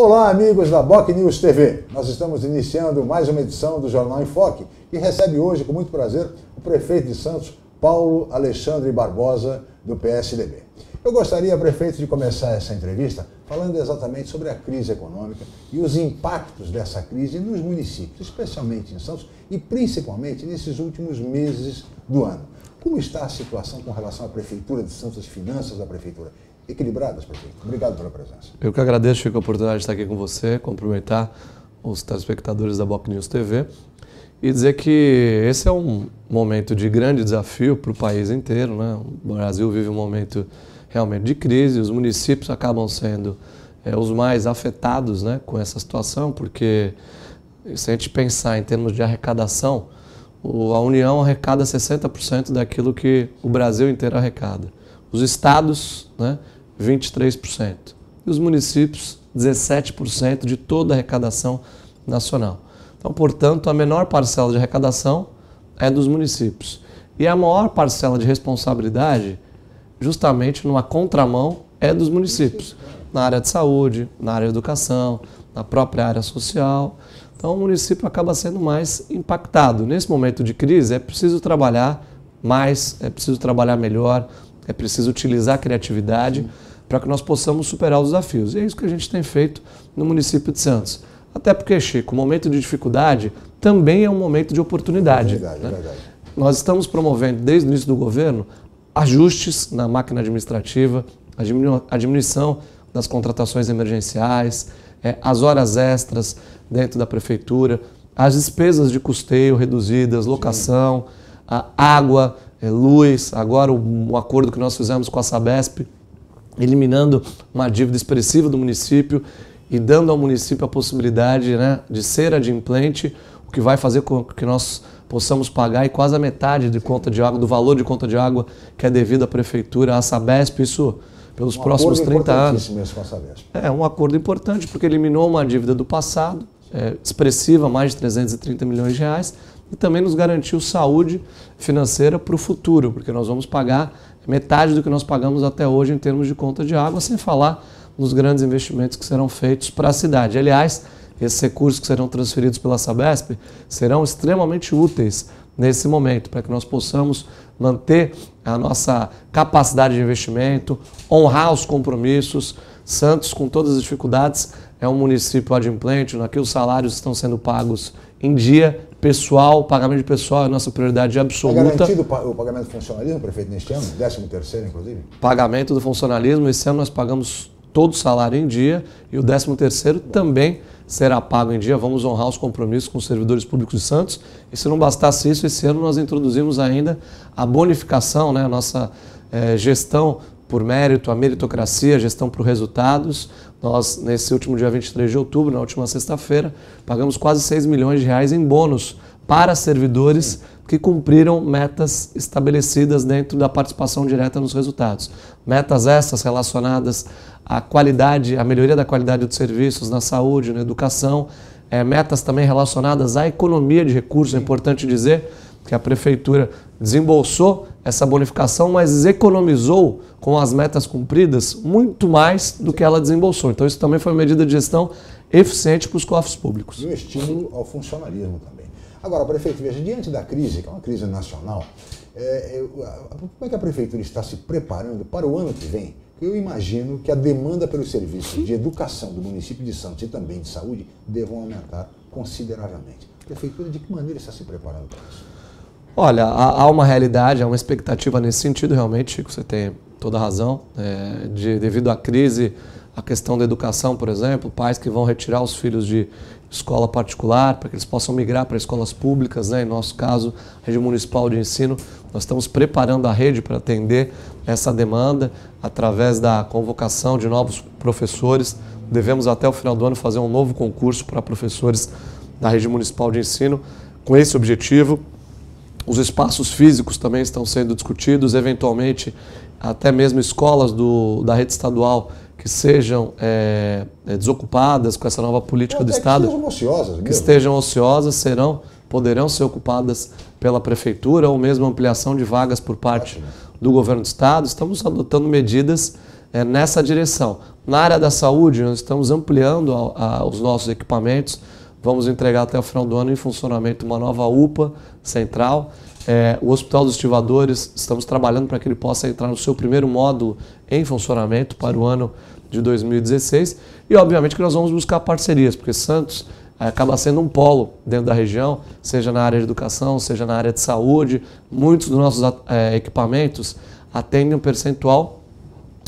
Olá, amigos da Boc News TV. Nós estamos iniciando mais uma edição do Jornal em Foque, que recebe hoje, com muito prazer, o prefeito de Santos, Paulo Alexandre Barbosa, do PSDB. Eu gostaria, prefeito, de começar essa entrevista falando exatamente sobre a crise econômica e os impactos dessa crise nos municípios, especialmente em Santos e principalmente nesses últimos meses do ano. Como está a situação com relação à Prefeitura de Santos, as finanças da Prefeitura? equilibradas para Obrigado pela presença. Eu que agradeço, Chico, a oportunidade de estar aqui com você, cumprimentar os telespectadores da Boc News TV e dizer que esse é um momento de grande desafio para o país inteiro. Né? O Brasil vive um momento realmente de crise, os municípios acabam sendo é, os mais afetados né, com essa situação, porque se a gente pensar em termos de arrecadação, a União arrecada 60% daquilo que o Brasil inteiro arrecada. Os estados, né, 23%. E os municípios, 17% de toda a arrecadação nacional. Então, portanto, a menor parcela de arrecadação é dos municípios. E a maior parcela de responsabilidade, justamente numa contramão, é dos municípios. Na área de saúde, na área de educação, na própria área social. Então, o município acaba sendo mais impactado. Nesse momento de crise, é preciso trabalhar mais, é preciso trabalhar melhor, é preciso utilizar a criatividade para que nós possamos superar os desafios. E é isso que a gente tem feito no município de Santos. Até porque, Chico, o momento de dificuldade também é um momento de oportunidade. É verdade, né? é verdade. Nós estamos promovendo, desde o início do governo, ajustes na máquina administrativa, a diminuição das contratações emergenciais, é, as horas extras dentro da prefeitura, as despesas de custeio reduzidas, locação, água, é, luz. Agora, o acordo que nós fizemos com a Sabesp eliminando uma dívida expressiva do município e dando ao município a possibilidade né, de ser adimplente, o que vai fazer com que nós possamos pagar e quase a metade de conta de água, do valor de conta de água que é devido à prefeitura, à Sabesp, isso pelos um próximos 30 anos. Mesmo com a Sabesp. É um acordo importante porque eliminou uma dívida do passado, é, expressiva, mais de 330 milhões de reais, e também nos garantiu saúde financeira para o futuro, porque nós vamos pagar metade do que nós pagamos até hoje em termos de conta de água, sem falar nos grandes investimentos que serão feitos para a cidade. Aliás, esses recursos que serão transferidos pela Sabesp serão extremamente úteis nesse momento, para que nós possamos manter a nossa capacidade de investimento, honrar os compromissos. Santos, com todas as dificuldades, é um município adimplente, na que os salários estão sendo pagos em dia, pessoal, pagamento de pessoal é a nossa prioridade é absoluta. É garantido o pagamento do funcionalismo, prefeito, neste ano? 13 terceiro, inclusive? Pagamento do funcionalismo, esse ano nós pagamos todo o salário em dia e o 13 terceiro também será pago em dia. Vamos honrar os compromissos com os servidores públicos de Santos. E se não bastasse isso, esse ano nós introduzimos ainda a bonificação, né, a nossa é, gestão por mérito, a meritocracia, a gestão por resultados. Nós, nesse último dia 23 de outubro, na última sexta-feira, pagamos quase 6 milhões de reais em bônus para servidores que cumpriram metas estabelecidas dentro da participação direta nos resultados. Metas essas relacionadas à qualidade, à melhoria da qualidade dos serviços na saúde, na educação, é, metas também relacionadas à economia de recursos, é importante dizer que a prefeitura desembolsou essa bonificação, mas economizou com as metas cumpridas muito mais do que ela desembolsou. Então isso também foi uma medida de gestão eficiente para os cofres públicos. E um estímulo ao funcionalismo também. Agora, prefeito, veja, diante da crise, que é uma crise nacional, é, eu, é, como é que a prefeitura está se preparando para o ano que vem? Eu imagino que a demanda pelos serviços de educação do município de Santos e também de saúde devam aumentar consideravelmente. A prefeitura, de que maneira está se preparando para isso? Olha, há, uma realidade, há uma expectativa nesse sentido, realmente, Chico, você tem toda a razão. É, de, devido à crise, a questão da educação, por exemplo, pais que vão retirar os filhos de escola particular para que eles possam migrar para escolas públicas, né? em nosso caso, a rede municipal de ensino. Nós estamos preparando a rede para atender essa demanda através da convocação de novos professores. Devemos até o final do ano fazer um novo concurso para professores da rede municipal de ensino com esse objetivo. Os espaços físicos também estão sendo discutidos, eventualmente até mesmo escolas do, da rede estadual que sejam é, desocupadas com essa nova política do Estado. Que estejam ociosas. Mesmo. Que estejam ociosas, serão, poderão ser ocupadas pela Prefeitura ou mesmo ampliação de vagas por parte do Governo do Estado. Estamos adotando medidas é, nessa direção. Na área da saúde, nós estamos ampliando a, a, os nossos equipamentos. Vamos entregar até o final do ano em funcionamento uma nova UPA central. É, o Hospital dos Estivadores, estamos trabalhando para que ele possa entrar no seu primeiro módulo em funcionamento para o ano de 2016. E, obviamente, que nós vamos buscar parcerias, porque Santos é, acaba sendo um polo dentro da região, seja na área de educação, seja na área de saúde. Muitos dos nossos é, equipamentos atendem um percentual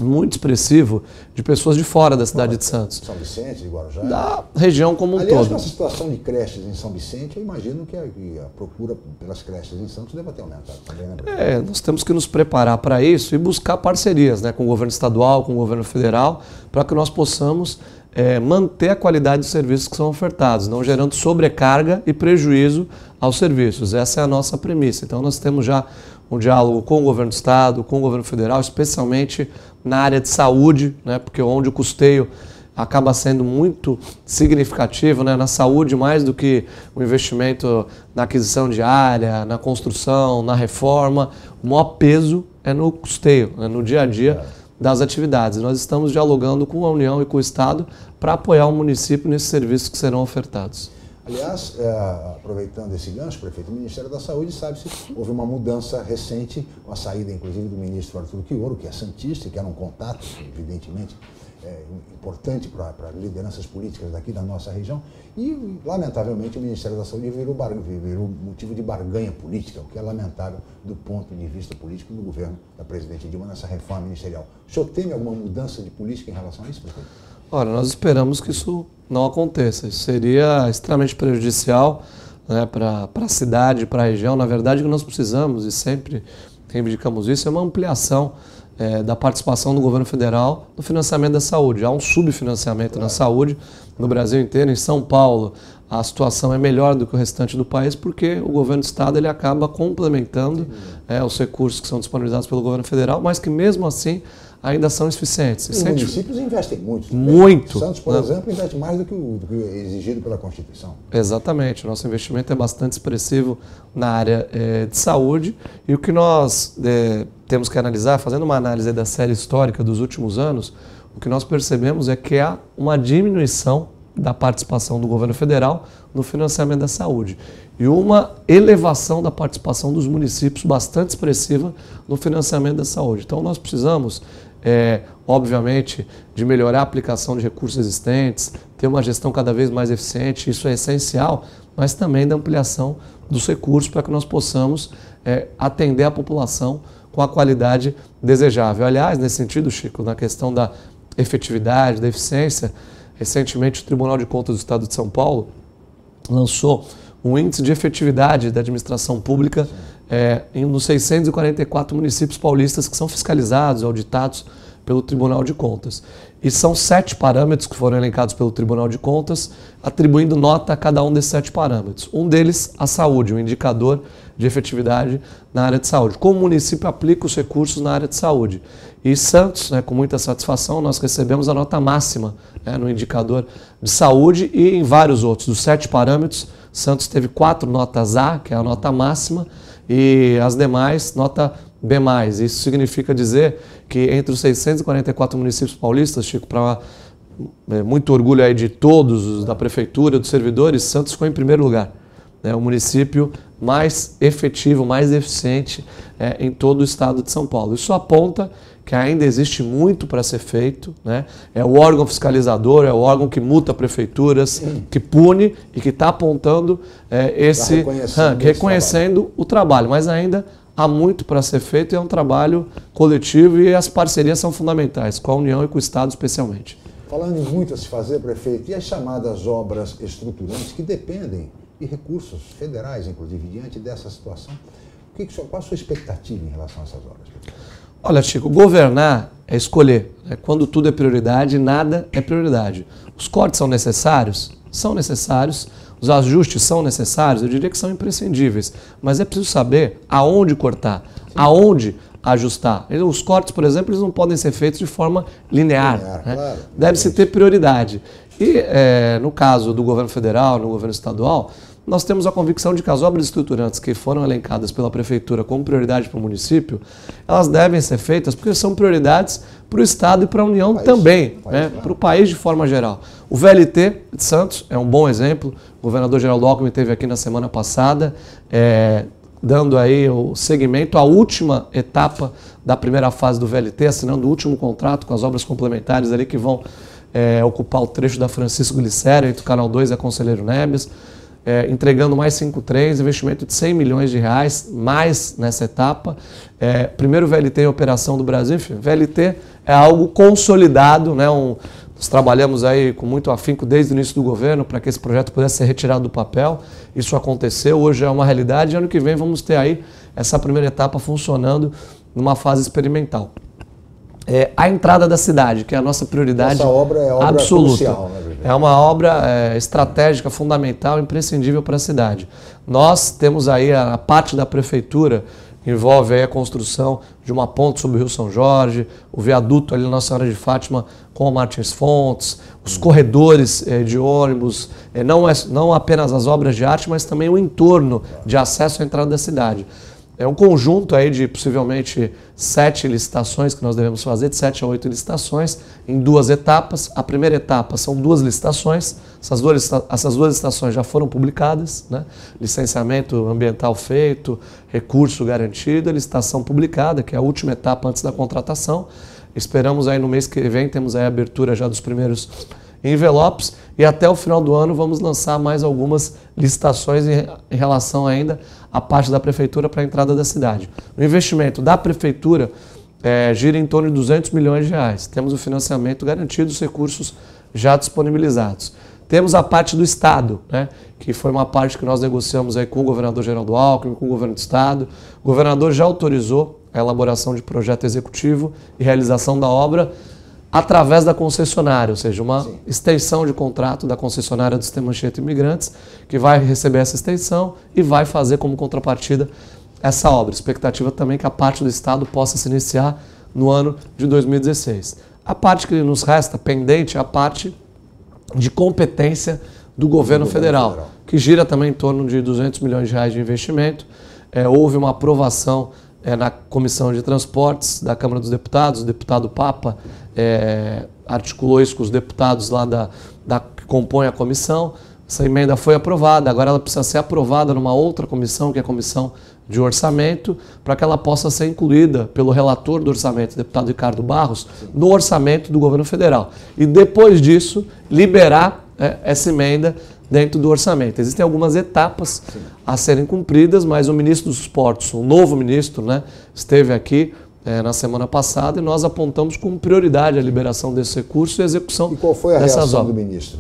muito expressivo de pessoas de fora da cidade de Santos. São Vicente, de Guarujá. Da região como um Aliás, todo. Aliás, com situação de creches em São Vicente, eu imagino que a, que a, procura pelas creches em Santos deva ter aumentado também, né? É, nós temos que nos preparar para isso e buscar parcerias né, com o governo estadual, com o governo federal, para que nós possamos é, manter a qualidade dos serviços que são ofertados, não gerando sobrecarga e prejuízo aos serviços. Essa é a nossa premissa. Então, nós temos já um diálogo com o governo do Estado, com o governo federal, especialmente na área de saúde, né, porque onde o custeio acaba sendo muito significativo né, na saúde, mais do que o investimento na aquisição de área, na construção, na reforma. O maior peso é no custeio, né, no dia a dia das atividades. Nós estamos dialogando com a União e com o Estado para apoiar o município nesses serviços que serão ofertados. Aliás, é, aproveitando esse gancho, prefeito, o Ministério da Saúde sabe-se, houve uma mudança recente, com a saída, inclusive, do ministro Arthur Quioro, que é santista, que era um contato, evidentemente, é, importante para lideranças políticas daqui da nossa região. E, lamentavelmente, o Ministério da Saúde virou, bar, virou motivo de barganha política, o que é lamentável do ponto de vista político do governo da presidente Dilma nessa reforma ministerial. O senhor teme alguma mudança de política em relação a isso, prefeito? Olha, nós esperamos que isso não aconteça. Isso seria extremamente prejudicial né, para a cidade, para a região. Na verdade, o que nós precisamos, e sempre reivindicamos isso, é uma ampliação é, da participação do governo federal no financiamento da saúde. Há um subfinanciamento claro. na saúde no Brasil inteiro, em São Paulo. A situação é melhor do que o restante do país porque o governo do estado ele acaba complementando é, os recursos que são disponibilizados pelo governo federal, mas que mesmo assim ainda são insuficientes. os Sente? municípios investem muito. Muito. Santos, por exemplo, investe mais do que, o, do que é exigido pela Constituição. Exatamente. O nosso investimento é bastante expressivo na área é, de saúde e o que nós é, temos que analisar, fazendo uma análise da série histórica dos últimos anos, o que nós percebemos é que há uma diminuição da participação do governo federal no financiamento da saúde e uma elevação da participação dos municípios bastante expressiva no financiamento da saúde. Então, nós precisamos é, obviamente, de melhorar a aplicação de recursos existentes, ter uma gestão cada vez mais eficiente, isso é essencial, mas também da ampliação dos recursos para que nós possamos é, atender a população com a qualidade desejável. Aliás, nesse sentido, Chico, na questão da efetividade, da eficiência, recentemente o Tribunal de Contas do Estado de São Paulo lançou um índice de efetividade da administração pública. Sim é, nos 644 municípios paulistas que são fiscalizados, auditados pelo Tribunal de Contas. E são sete parâmetros que foram elencados pelo Tribunal de Contas, atribuindo nota a cada um desses sete parâmetros. Um deles, a saúde, um indicador de efetividade na área de saúde. Como o município aplica os recursos na área de saúde? E Santos, né, com muita satisfação, nós recebemos a nota máxima né, no indicador de saúde e em vários outros. Dos sete parâmetros, Santos teve quatro notas A, que é a nota máxima, e as demais, nota B+. Isso significa dizer que entre os 644 municípios paulistas, Chico, para é, muito orgulho aí de todos, da prefeitura, dos servidores, Santos ficou em primeiro lugar. É o município mais efetivo, mais eficiente é, em todo o estado de São Paulo. Isso aponta que ainda existe muito para ser feito. Né? É o órgão fiscalizador, é o órgão que multa prefeituras, Sim. que pune e que está apontando é, esse. Tá reconhecendo, reconhecendo esse o trabalho, mas ainda há muito para ser feito e é um trabalho coletivo e as parcerias são fundamentais, com a União e com o Estado especialmente. Falando em muito a se fazer, prefeito, e as chamadas obras estruturantes que dependem de recursos federais, inclusive, diante dessa situação, o que, qual a sua expectativa em relação a essas obras? Prefeito? Olha, Chico, governar é escolher. Né? Quando tudo é prioridade, nada é prioridade. Os cortes são necessários? São necessários. Os ajustes são necessários? Eu diria que são imprescindíveis. Mas é preciso saber aonde cortar, aonde ajustar. Então, os cortes, por exemplo, eles não podem ser feitos de forma linear. linear né? claro, Deve-se ter prioridade. E, é, no caso do governo federal, no governo estadual, nós temos a convicção de que as obras estruturantes que foram elencadas pela Prefeitura como prioridade para o município, elas devem ser feitas porque são prioridades para o Estado e para a União país, também, país, né? para o país de forma geral. O VLT de Santos é um bom exemplo, o governador Geraldo Alckmin esteve aqui na semana passada, é, dando aí o segmento à última etapa da primeira fase do VLT, assinando o último contrato com as obras complementares ali que vão é, ocupar o trecho da Francisco Glicério, entre o Canal 2 e a Conselheiro Neves é, entregando mais cinco trens, investimento de 100 milhões de reais, mais nessa etapa. É, primeiro VLT em operação do Brasil, enfim, VLT é algo consolidado, né? Um, nós trabalhamos aí com muito afinco desde o início do governo para que esse projeto pudesse ser retirado do papel. Isso aconteceu, hoje é uma realidade e ano que vem vamos ter aí essa primeira etapa funcionando numa fase experimental. É, a entrada da cidade, que é a nossa prioridade Essa obra é obra absoluta. Crucial, é uma obra é, estratégica, fundamental, imprescindível para a cidade. Nós temos aí a, a parte da prefeitura envolve aí a construção de uma ponte sobre o Rio São Jorge, o viaduto ali na Nossa Senhora de Fátima com o Martins Fontes, os uhum. corredores é, de ônibus, é, não, é, não apenas as obras de arte, mas também o entorno de acesso à entrada da cidade. É um conjunto aí de possivelmente sete licitações que nós devemos fazer, de sete a oito licitações, em duas etapas. A primeira etapa são duas licitações, essas duas, essas duas licitações já foram publicadas, né? licenciamento ambiental feito, recurso garantido, licitação publicada, que é a última etapa antes da contratação. Esperamos aí no mês que vem, temos aí a abertura já dos primeiros envelopes e até o final do ano vamos lançar mais algumas licitações em relação ainda a parte da prefeitura para a entrada da cidade. O investimento da prefeitura é, gira em torno de 200 milhões de reais. Temos o financiamento garantido, os recursos já disponibilizados. Temos a parte do Estado, né, que foi uma parte que nós negociamos aí com o governador Geraldo Alckmin, com o governo do Estado. O governador já autorizou a elaboração de projeto executivo e realização da obra através da concessionária, ou seja, uma Sim. extensão de contrato da concessionária do Sistema Anchieta Imigrantes, que vai receber essa extensão e vai fazer como contrapartida essa obra. Expectativa também que a parte do Estado possa se iniciar no ano de 2016. A parte que nos resta pendente é a parte de competência do governo, do governo federal, federal, que gira também em torno de 200 milhões de reais de investimento. É, houve uma aprovação é, na Comissão de Transportes da Câmara dos Deputados, o deputado Papa é, articulou isso com os deputados lá da, da, que compõem a comissão. Essa emenda foi aprovada, agora ela precisa ser aprovada numa outra comissão, que é a comissão de orçamento, para que ela possa ser incluída pelo relator do orçamento, deputado Ricardo Barros, no orçamento do governo federal. E depois disso, liberar é, essa emenda dentro do orçamento. Existem algumas etapas Sim. a serem cumpridas, mas o ministro dos Portos, o novo ministro, né, esteve aqui é, na semana passada e nós apontamos como prioridade a liberação desse recurso e a execução. E qual foi a reação do ministro?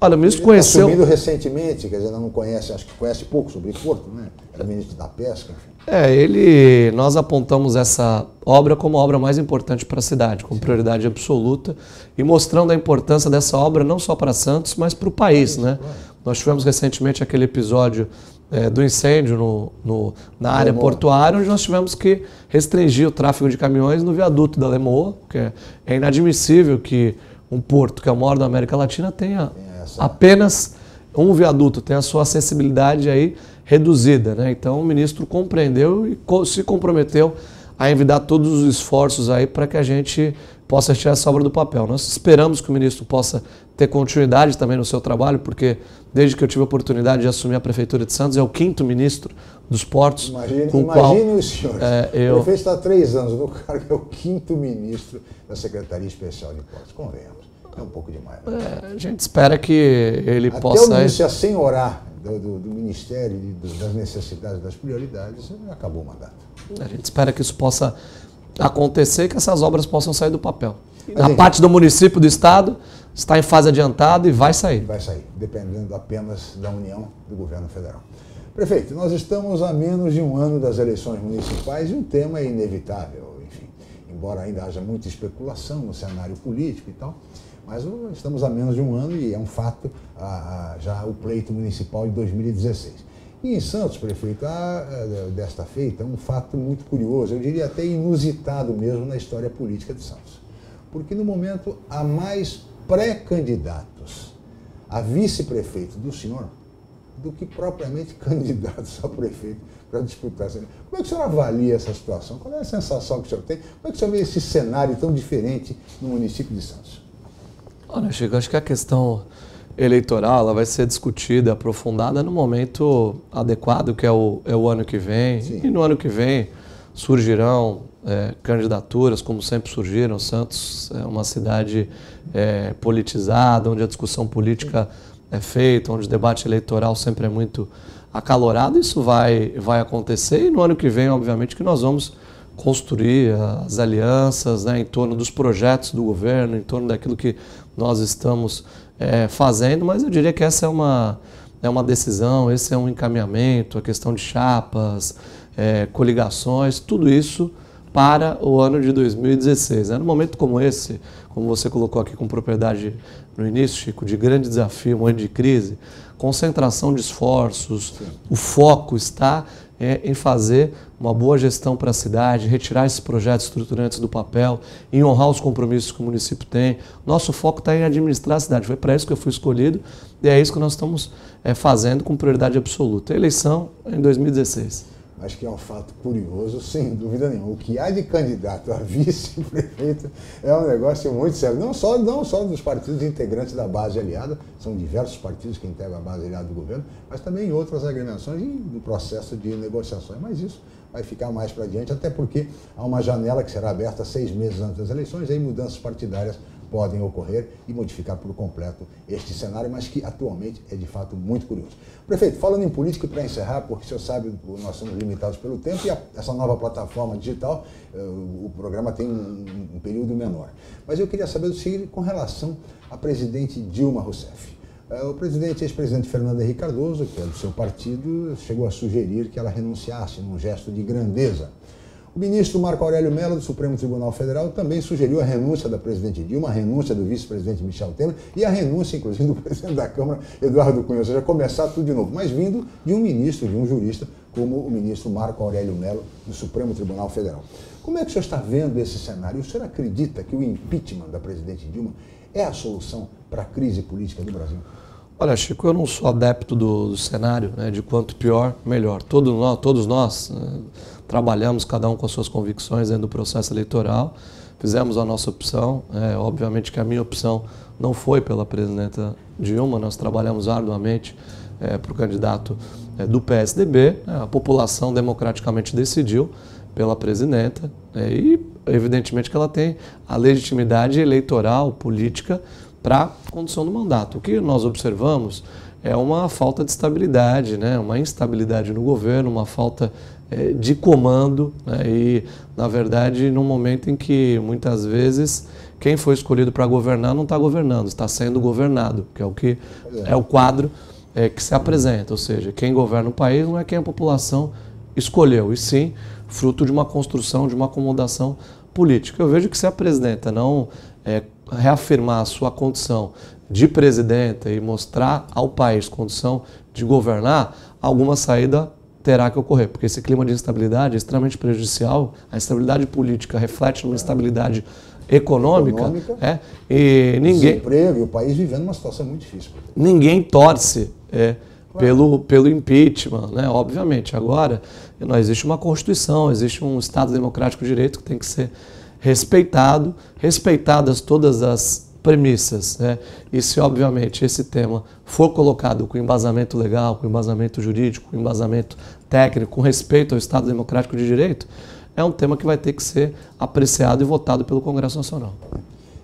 Olha, o ministro ele tá conheceu. recentemente, quer dizer, não conhece, acho que conhece pouco sobre Porto, né? Era ministro da Pesca. É, ele. Nós apontamos essa obra como a obra mais importante para a cidade, com prioridade absoluta, e mostrando a importância dessa obra não só para Santos, mas para o país, é isso, né? Nós tivemos recentemente aquele episódio é, do incêndio no, no na área portuária, onde nós tivemos que restringir o tráfego de caminhões no viaduto da Lemoa, porque é, é inadmissível que um porto, que é o maior da América Latina, tenha apenas um viaduto, tenha a sua acessibilidade aí reduzida. Né? Então o ministro compreendeu e co se comprometeu a envidar todos os esforços aí para que a gente possa tirar essa obra do papel. Nós esperamos que o ministro possa ter continuidade também no seu trabalho, porque desde que eu tive a oportunidade de assumir a Prefeitura de Santos, é o quinto ministro dos portos. Imagine, com imagine qual, o senhor. É, eu... O prefeito está há três anos no cargo, é o quinto ministro da Secretaria Especial de Portos. Convenhamos. É um pouco demais. Né? É, a gente espera que ele Até possa. Até o ministro assenhorar do, do, do Ministério, do, das necessidades, das prioridades, acabou o mandato. A gente espera que isso possa acontecer que essas obras possam sair do papel. Na parte do município, do estado, está em fase adiantada e vai sair. Vai sair, dependendo apenas da União do governo federal. Prefeito, nós estamos a menos de um ano das eleições municipais e um tema é inevitável, enfim. Embora ainda haja muita especulação no cenário político e tal, mas estamos a menos de um ano e é um fato a, a, já o pleito municipal de 2016. E em Santos, prefeito, há eh, desta feita um fato muito curioso, eu diria até inusitado mesmo na história política de Santos. Porque no momento há mais pré-candidatos a vice-prefeito do senhor do que propriamente candidatos a prefeito para disputar. Como é que o senhor avalia essa situação? Qual é a sensação que o senhor tem? Como é que o senhor vê esse cenário tão diferente no município de Santos? Olha, Chico, acho que a questão eleitoral ela vai ser discutida, aprofundada no momento adequado, que é o, é o ano que vem. Sim. E no ano que vem surgirão é, candidaturas, como sempre surgiram. Santos é uma cidade é, politizada, onde a discussão política é feita, onde o debate eleitoral sempre é muito acalorado. Isso vai, vai acontecer e no ano que vem, obviamente, que nós vamos construir as alianças né, em torno dos projetos do governo, em torno daquilo que nós estamos é, fazendo, mas eu diria que essa é uma, é uma decisão, esse é um encaminhamento, a questão de chapas, é, coligações, tudo isso para o ano de 2016. Né? Num momento como esse, como você colocou aqui com propriedade no início, Chico, de grande desafio, um ano de crise, concentração de esforços, Sim. o foco está é, em fazer uma boa gestão para a cidade, retirar esses projetos estruturantes do papel, em honrar os compromissos que o município tem. Nosso foco está em administrar a cidade. Foi para isso que eu fui escolhido e é isso que nós estamos é, fazendo com prioridade absoluta. Eleição em 2016. Acho que é um fato curioso, sem dúvida nenhuma. O que há de candidato a vice-prefeito é um negócio muito sério. Não só, não só dos partidos integrantes da base aliada, são diversos partidos que integram a base aliada do governo, mas também outras agremiações e no processo de negociações. Mas isso vai ficar mais para diante, até porque há uma janela que será aberta seis meses antes das eleições, e aí mudanças partidárias podem ocorrer e modificar por completo este cenário, mas que atualmente é de fato muito curioso. Prefeito, falando em política, para encerrar, porque o senhor sabe, nós somos limitados pelo tempo e a, essa nova plataforma digital, eh, o programa tem um, um período menor. Mas eu queria saber do seguinte com relação à presidente Dilma Rousseff. Eh, o presidente, ex-presidente Fernando Henrique Cardoso, que é do seu partido, chegou a sugerir que ela renunciasse num gesto de grandeza o ministro Marco Aurélio Mello, do Supremo Tribunal Federal, também sugeriu a renúncia da presidente Dilma, a renúncia do vice-presidente Michel Temer e a renúncia, inclusive, do presidente da Câmara, Eduardo Cunha. Ou seja, começar tudo de novo, mas vindo de um ministro, de um jurista, como o ministro Marco Aurélio Mello, do Supremo Tribunal Federal. Como é que o senhor está vendo esse cenário? O senhor acredita que o impeachment da presidente Dilma é a solução para a crise política do Brasil? Olha, Chico, eu não sou adepto do, cenário né, de quanto pior, melhor. Todo nós, todos nós né, trabalhamos, cada um com as suas convicções dentro do processo eleitoral, fizemos a nossa opção. É, obviamente que a minha opção não foi pela presidenta Dilma, nós trabalhamos arduamente é, para o candidato é, do PSDB, né, a população democraticamente decidiu pela presidenta né, e, evidentemente, que ela tem a legitimidade eleitoral, política para condução do mandato. O que nós observamos é uma falta de estabilidade, né? uma instabilidade no governo, uma falta é, de comando né? e, na verdade, num momento em que muitas vezes quem foi escolhido para governar não está governando, está sendo governado, que é o que é o quadro é, que se apresenta. Ou seja, quem governa o país não é quem a população escolheu, e sim fruto de uma construção, de uma acomodação política. Eu vejo que se apresenta, não é, reafirmar a sua condição de presidenta e mostrar ao país condição de governar, alguma saída terá que ocorrer, porque esse clima de instabilidade é extremamente prejudicial. A instabilidade política reflete numa instabilidade econômica, econômica é, e ninguém desemprego, e o país vivendo uma situação muito difícil. Ninguém torce é, pelo, pelo impeachment, né? Obviamente, agora não existe uma constituição, existe um Estado democrático de direito que tem que ser respeitado, respeitadas todas as premissas. Né? E se, obviamente, esse tema for colocado com embasamento legal, com embasamento jurídico, com embasamento técnico, com respeito ao Estado Democrático de Direito, é um tema que vai ter que ser apreciado e votado pelo Congresso Nacional.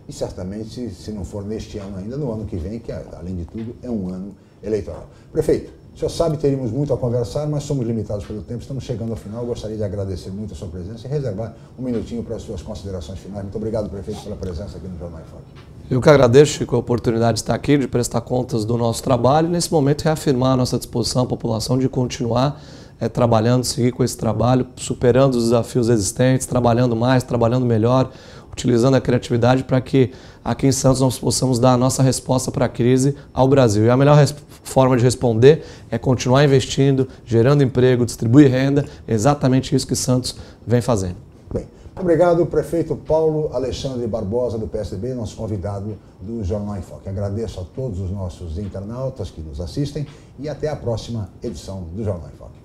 E certamente, se não for neste ano ainda, no ano que vem, que além de tudo é um ano eleitoral. Prefeito, o senhor sabe, teríamos muito a conversar, mas somos limitados pelo tempo. Estamos chegando ao final. Eu gostaria de agradecer muito a sua presença e reservar um minutinho para as suas considerações finais. Muito obrigado, prefeito, pela presença aqui no Jornal em Eu que agradeço, Chico, a oportunidade de estar aqui, de prestar contas do nosso trabalho e, nesse momento, reafirmar a nossa disposição, à população, de continuar é, trabalhando, seguir com esse trabalho, superando os desafios existentes, trabalhando mais, trabalhando melhor, utilizando a criatividade para que aqui em Santos nós possamos dar a nossa resposta para a crise ao Brasil. E a melhor forma de responder é continuar investindo, gerando emprego, distribuir renda, exatamente isso que Santos vem fazendo. obrigado, prefeito Paulo Alexandre Barbosa, do PSDB, nosso convidado do Jornal em Foque. Agradeço a todos os nossos internautas que nos assistem e até a próxima edição do Jornal em Foque.